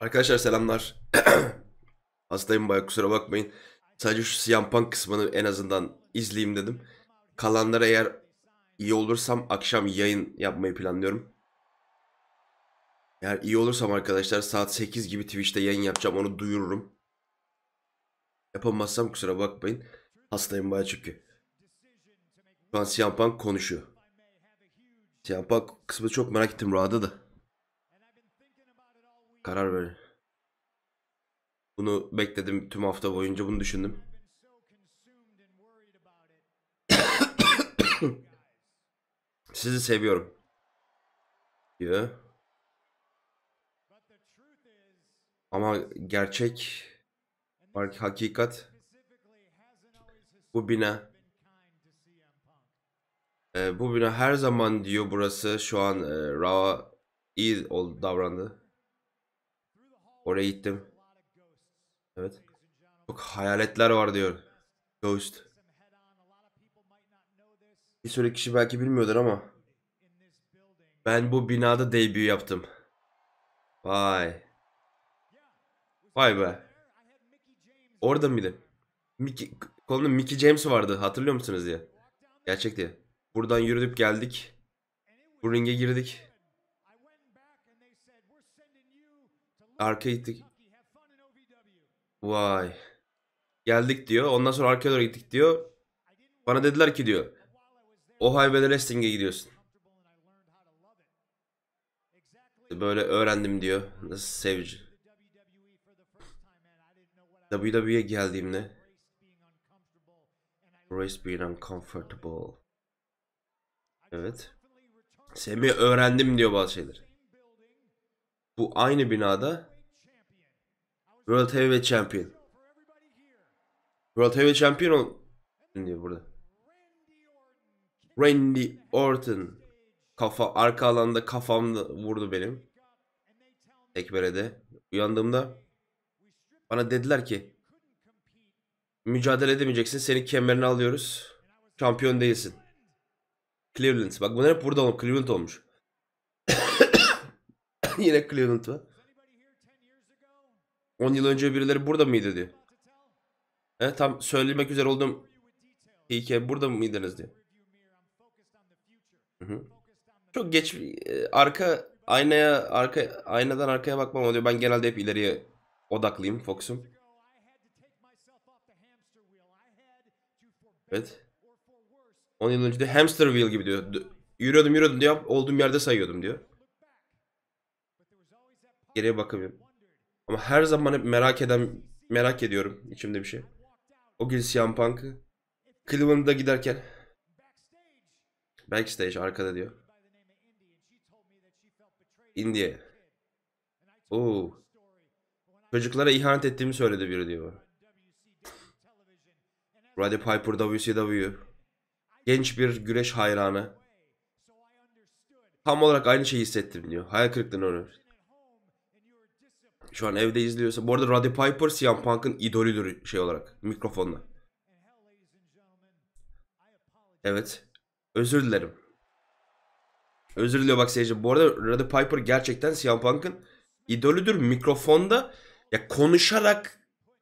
Arkadaşlar selamlar. Hastayım bayağı kusura bakmayın. Sadece şu CM Punk kısmını en azından izleyeyim dedim. Kalanlara eğer iyi olursam akşam yayın yapmayı planlıyorum. Eğer iyi olursam arkadaşlar saat 8 gibi Twitch'te yayın yapacağım onu duyururum. Yapamazsam kusura bakmayın. Hastayım bayağı çünkü. Şu an CM Punk konuşuyor. CM Punk kısmı çok merak ettim radada. Karar verin. Bunu bekledim tüm hafta boyunca bunu düşündüm. Sizi seviyorum. Diyor. Ama gerçek hakikat bu bina e, bu bina her zaman diyor burası şu an e, Raw iyi ol, davrandı. Oraya gittim. Evet. Çok hayaletler var diyor. Ghost. Bir sürü kişi belki bilmiyordur ama. Ben bu binada debut yaptım. Vay. Vay be. Orada mıydı? Mickey, kolumda Mickey James vardı hatırlıyor musunuz diye. Gerçek diye. Buradan yürüdüp geldik. Bu ringe girdik. Arcade'lik. Vay. Geldik diyor. Ondan sonra arkaya doğru gittik diyor. Bana dediler ki diyor. Ohio Westing'e gidiyorsun. Böyle öğrendim diyor. Nasıl sevici. WWE'ye geldiğimde Race being uncomfortable. Evet. Semi öğrendim diyor bazı şeyler. Bu aynı binada World Heavyweight Champion. World Heavyweight Champion ol diyor burada. Randy Orton kafa arka alanda kafam vurdu benim. de. Uyandığımda bana dediler ki mücadele edemeyeceksin. Senin kemerini alıyoruz. Şampiyon değilsin. Cleveland. Bak bunlar hep burada olmuş. Cleveland olmuş. Yine Cleveland var. 10 yıl önce birileri burada mıydı diye. He, tam söylemek üzere oldum. İyi burada mıydınız diye. Hı -hı. Çok geç e, arka aynaya arka aynadan arkaya bakmam oluyor. Ben genelde hep ileriye odaklıyım fokusum. Evet. 10 yıl önce de hamster wheel gibi diyor. Yürüyordum yürüyordum diyor. Olduğum yerde sayıyordum diyor. Geriye bakamıyorum. Ama her zaman hep merak eden, merak ediyorum içimde bir şey. O gün CM Punk'ı. Cleveland'da giderken. Backstage arkada diyor. Indie. Oo. Çocuklara ihanet ettiğimi söyledi biri diyor. Roddy Piper WCW. Genç bir güreş hayranı. Tam olarak aynı şeyi hissettim diyor. Hayal kırıklığına uğruyor şu an evde izliyorsa. Bu arada Roddy Piper CM Punk'ın idolüdür şey olarak. Mikrofonla. Evet. Özür dilerim. Özür diliyor bak seyirci. Bu arada Roddy Piper gerçekten CM Punk'ın idolüdür. Mikrofonda ya konuşarak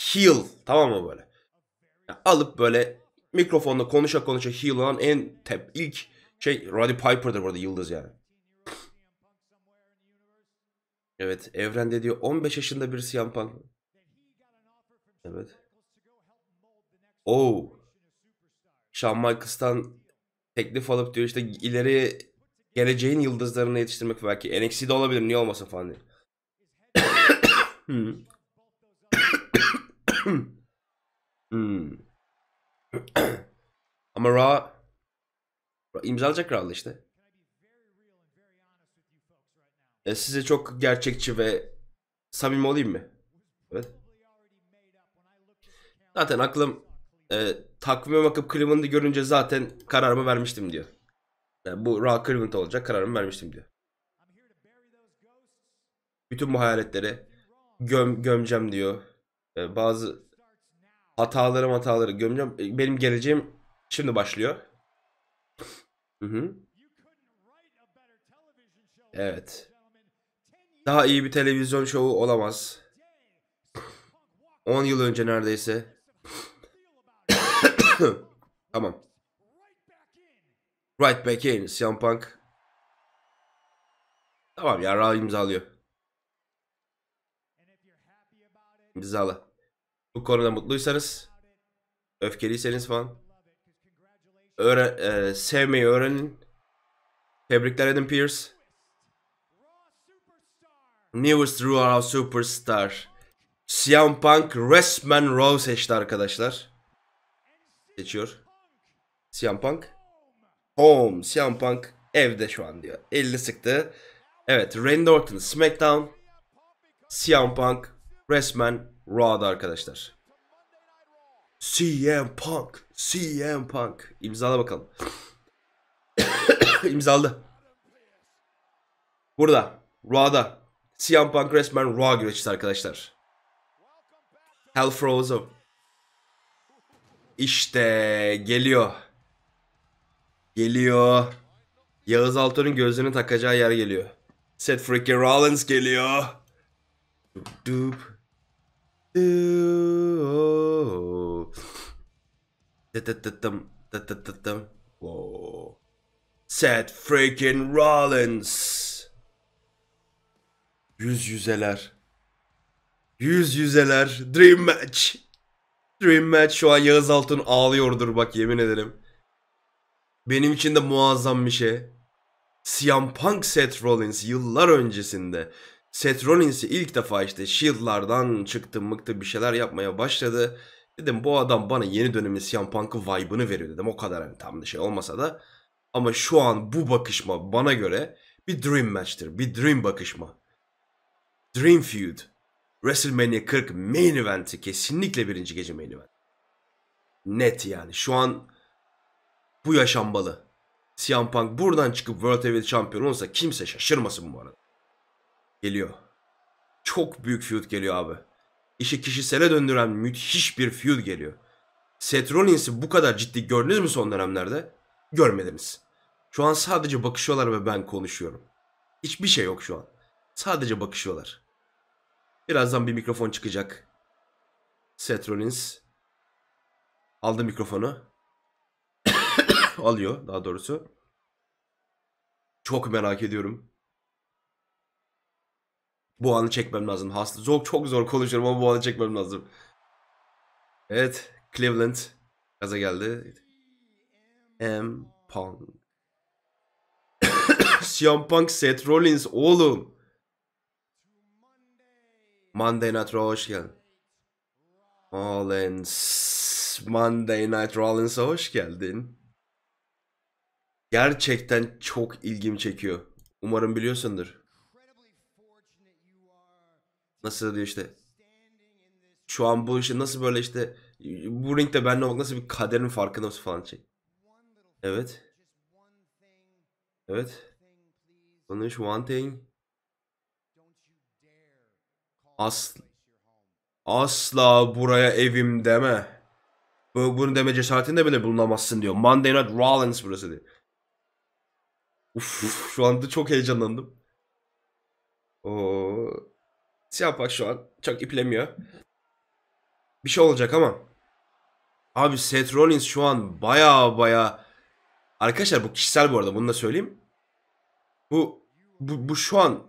heal, tamam mı böyle? Ya alıp böyle mikrofonda konuşa konuşa heal olan en tep ilk şey Roddy Piper'dır burada yıldız yani. Evet evrende diyor 15 yaşında bir CM Punk. Evet. Oh. Shawn Michaels'tan teklif alıp diyor işte ileri geleceğin yıldızlarını yetiştirmek belki NXT'de olabilir niye olmasın falan diye. hmm. hmm. Ama Raw imzalayacak Raw'la işte. E, size çok gerçekçi ve samimi olayım mı? Evet. Zaten aklım e, takvime bakıp Cleveland'ı görünce zaten kararımı vermiştim diyor. Yani e, bu Raw Cleveland olacak kararımı vermiştim diyor. Bütün bu hayaletleri göm, gömeceğim diyor. E, bazı hatalarım hataları gömeceğim. E, benim geleceğim şimdi başlıyor. Hı hı. Evet. Daha iyi bir televizyon şovu olamaz. 10 yıl önce neredeyse. tamam. Right back in. CM Punk. Tamam ya Raw imzalıyor. İmzala. Bu konuda mutluysanız, öfkeliyseniz falan öğren, e, sevmeyi öğrenin. Tebrikler Adam Pierce. Newest Rural Superstar. CM Punk resmen Raw seçti arkadaşlar. geçiyor. CM Punk. Home. CM Punk evde şu an diyor. 50 sıktı. Evet Randy Orton SmackDown. CM Punk resmen Raw'da arkadaşlar. CM Punk. CM Punk. imzala bakalım. İmzaladı. Burada. Raw'da. CM Punk resmen Raw güreşçisi arkadaşlar. Hell Frozen. İşte geliyor. Geliyor. Yağız Alton'un gözlerini takacağı yer geliyor. Seth Freaking Rollins geliyor. Dup dup. Set freaking Rollins. Yüz yüzeler. Yüz yüzeler. Dream match. Dream match şu an Yağız Altın ağlıyordur bak yemin ederim. Benim için de muazzam bir şey. CM Punk Seth Rollins yıllar öncesinde Seth Rollins'i ilk defa işte Shield'lardan çıktı mıktı bir şeyler yapmaya başladı. Dedim bu adam bana yeni dönemin CM Punk'ın vibe'ını veriyor dedim. O kadar hani tam bir şey olmasa da. Ama şu an bu bakışma bana göre bir dream match'tir. Bir dream bakışma. Dream Feud. WrestleMania 40 main eventi kesinlikle birinci gece main event. Net yani. Şu an bu yaşambalı. CM Punk buradan çıkıp World Heavyweight Champion olsa kimse şaşırmasın bu arada. Geliyor. Çok büyük feud geliyor abi. İşi kişisele döndüren müthiş bir feud geliyor. Seth Rollins'i bu kadar ciddi gördünüz mü son dönemlerde? Görmediniz. Şu an sadece bakışıyorlar ve ben konuşuyorum. Hiçbir şey yok şu an. Sadece bakışıyorlar. Birazdan bir mikrofon çıkacak. Seth Rollins aldı mikrofonu. Alıyor daha doğrusu. Çok merak ediyorum. Bu anı çekmem lazım. Hasta çok çok zor konuşuyorum ama bu anı çekmem lazım. Evet, Cleveland gaza geldi. M Punk. CM Punk, Seth Rollins oğlum. Monday Night Raw hoş geldin. Rollins. Monday Night Rollins'a hoş geldin. Gerçekten çok ilgimi çekiyor. Umarım biliyorsundur. Nasıl diyor işte. Şu an bu işi nasıl böyle işte bu ringde benle olmak nasıl bir kaderin farkında mısın falan şey. Evet. Evet. Konuş one thing. As asla buraya evim deme. Bunu deme cesaretinde bile bulunamazsın diyor. Monday Night Rollins burası diyor. Uf, şu anda çok heyecanlandım. Oo. Siyah bak şu an çok iplemiyor. Bir şey olacak ama. Abi Seth Rollins şu an baya baya Arkadaşlar bu kişisel bu arada bunu da söyleyeyim. Bu bu, bu şu an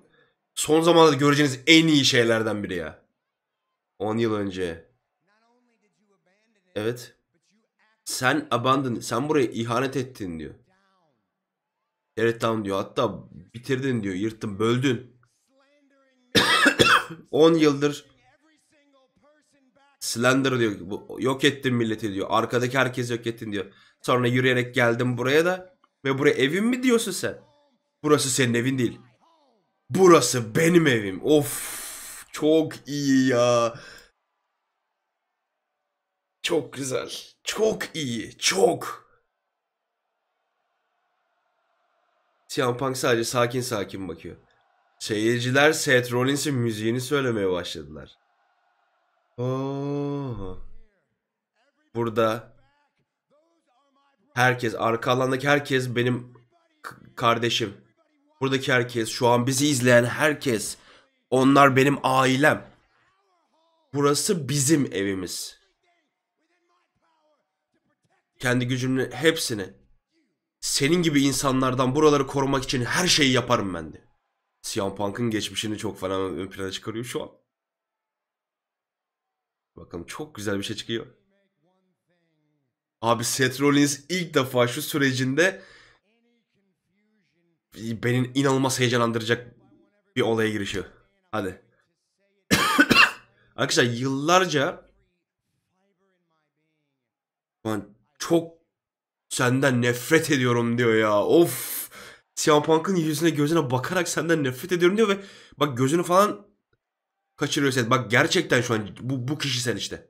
son zamanlarda göreceğiniz en iyi şeylerden biri ya. 10 yıl önce. Evet. Sen abandon, sen buraya ihanet ettin diyor. Tear it down diyor. Hatta bitirdin diyor, yırttın, böldün. 10 yıldır slender diyor. Yok ettin milleti diyor. Arkadaki herkes yok ettin diyor. Sonra yürüyerek geldim buraya da ve buraya evin mi diyorsun sen? Burası senin evin değil. Burası benim evim. Of çok iyi ya. Çok güzel. Çok iyi. Çok. CM Punk sadece sakin sakin bakıyor. Seyirciler Seth Rollins'in müziğini söylemeye başladılar. Oh, Burada herkes arka alandaki herkes benim kardeşim. Buradaki herkes, şu an bizi izleyen herkes. Onlar benim ailem. Burası bizim evimiz. Kendi gücümle hepsini senin gibi insanlardan buraları korumak için her şeyi yaparım ben de. CM Punk'ın geçmişini çok falan ön plana çıkarıyor şu an. Bakalım çok güzel bir şey çıkıyor. Abi Seth Rollins ilk defa şu sürecinde beni inanılmaz heyecanlandıracak bir olaya girişi. Hadi. Arkadaşlar yıllarca ben çok senden nefret ediyorum diyor ya. Of. CM Punk'ın yüzüne gözüne bakarak senden nefret ediyorum diyor ve bak gözünü falan kaçırıyor sen. Bak gerçekten şu an bu, bu kişi sen işte.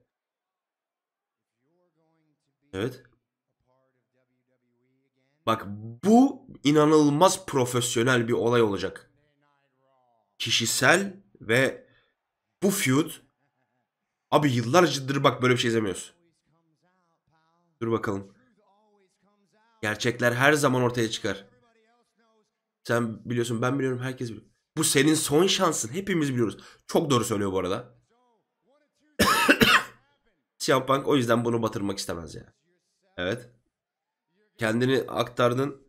Evet. Bak bu inanılmaz profesyonel bir olay olacak. Kişisel ve bu feud abi yıllarcadır bak böyle bir şey izlemiyoruz. Dur bakalım. Gerçekler her zaman ortaya çıkar. Sen biliyorsun ben biliyorum herkes biliyor. Bu senin son şansın. Hepimiz biliyoruz. Çok doğru söylüyor bu arada. CM Punk o yüzden bunu batırmak istemez ya. Yani. Evet. Kendini aktardın.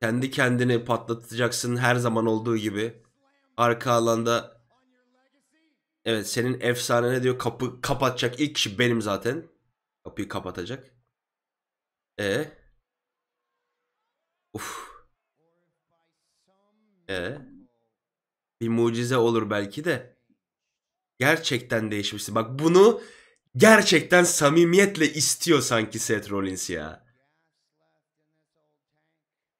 Kendi kendini patlatacaksın her zaman olduğu gibi. Arka alanda Evet senin efsane ne diyor? Kapı kapatacak ilk kişi benim zaten. Kapıyı kapatacak. E. Uf. E. Bir mucize olur belki de. Gerçekten değişmişsin. Bak bunu gerçekten samimiyetle istiyor sanki Seth Rollins ya.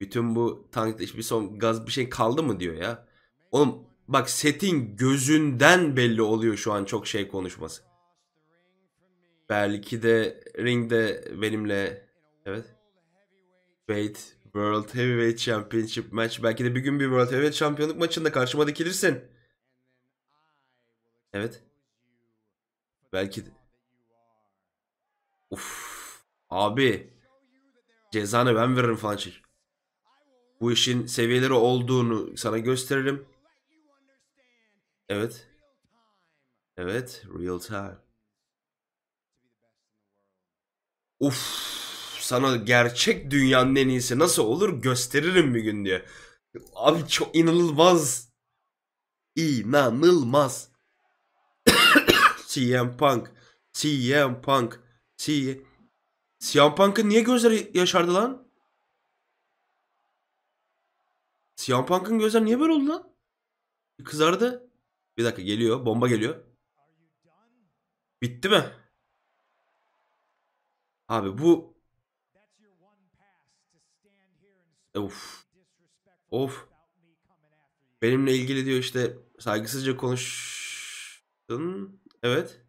Bütün bu tankta bir son gaz bir şey kaldı mı diyor ya. Oğlum bak Seth'in gözünden belli oluyor şu an çok şey konuşması. Belki de ringde benimle evet Wait World Heavyweight Championship maç. Belki de bir gün bir World Heavyweight şampiyonluk maçında karşıma dikilirsin. Evet. Belki de. Uf. Abi. Cezanı ben veririm falan şey. Bu işin seviyeleri olduğunu sana gösterelim. Evet. Evet. Real time. Uf. Sana gerçek dünyanın en iyisi nasıl olur gösteririm bir gün diye. Abi çok inanılmaz. İnanılmaz. CM Punk. CM Punk. C'yi. Şey, CM Punk'ın niye gözleri yaşardı lan? CM Punk'ın gözleri niye böyle oldu lan? Kızardı. Bir dakika geliyor. Bomba geliyor. Bitti mi? Abi bu... Of. Of. Benimle ilgili diyor işte saygısızca konuştun. Evet.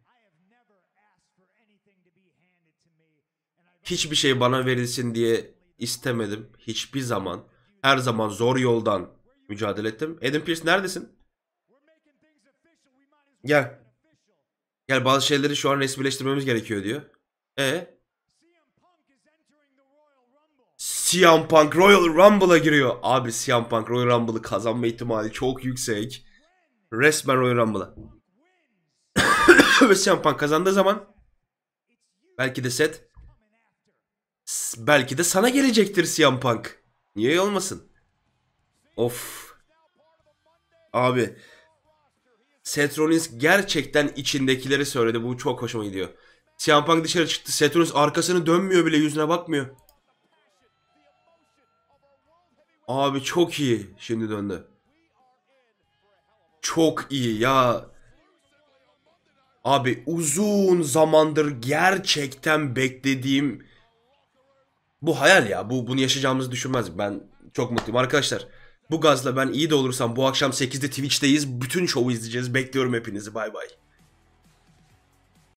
Hiçbir şey bana verilsin diye istemedim. Hiçbir zaman. Her zaman zor yoldan mücadele ettim. Adam Pierce neredesin? Gel. Gel bazı şeyleri şu an resmileştirmemiz gerekiyor diyor. E CM Punk Royal Rumble'a giriyor. Abi CM Punk Royal Rumble'ı kazanma ihtimali çok yüksek. Resmen Royal Rumble'a. Ve CM Punk kazandığı zaman belki de set Belki de sana gelecektir CM Punk. Niye olmasın? Of. Abi. Seth Rollins gerçekten içindekileri söyledi. Bu çok hoşuma gidiyor. CM Punk dışarı çıktı. Seth Rollins arkasını dönmüyor bile yüzüne bakmıyor. Abi çok iyi. Şimdi döndü. Çok iyi ya. Abi uzun zamandır gerçekten beklediğim bu hayal ya. Bu bunu yaşayacağımızı düşünmez. Ben çok mutluyum arkadaşlar. Bu gazla ben iyi de olursam bu akşam 8'de Twitch'teyiz. Bütün şovu izleyeceğiz. Bekliyorum hepinizi. Bay bay.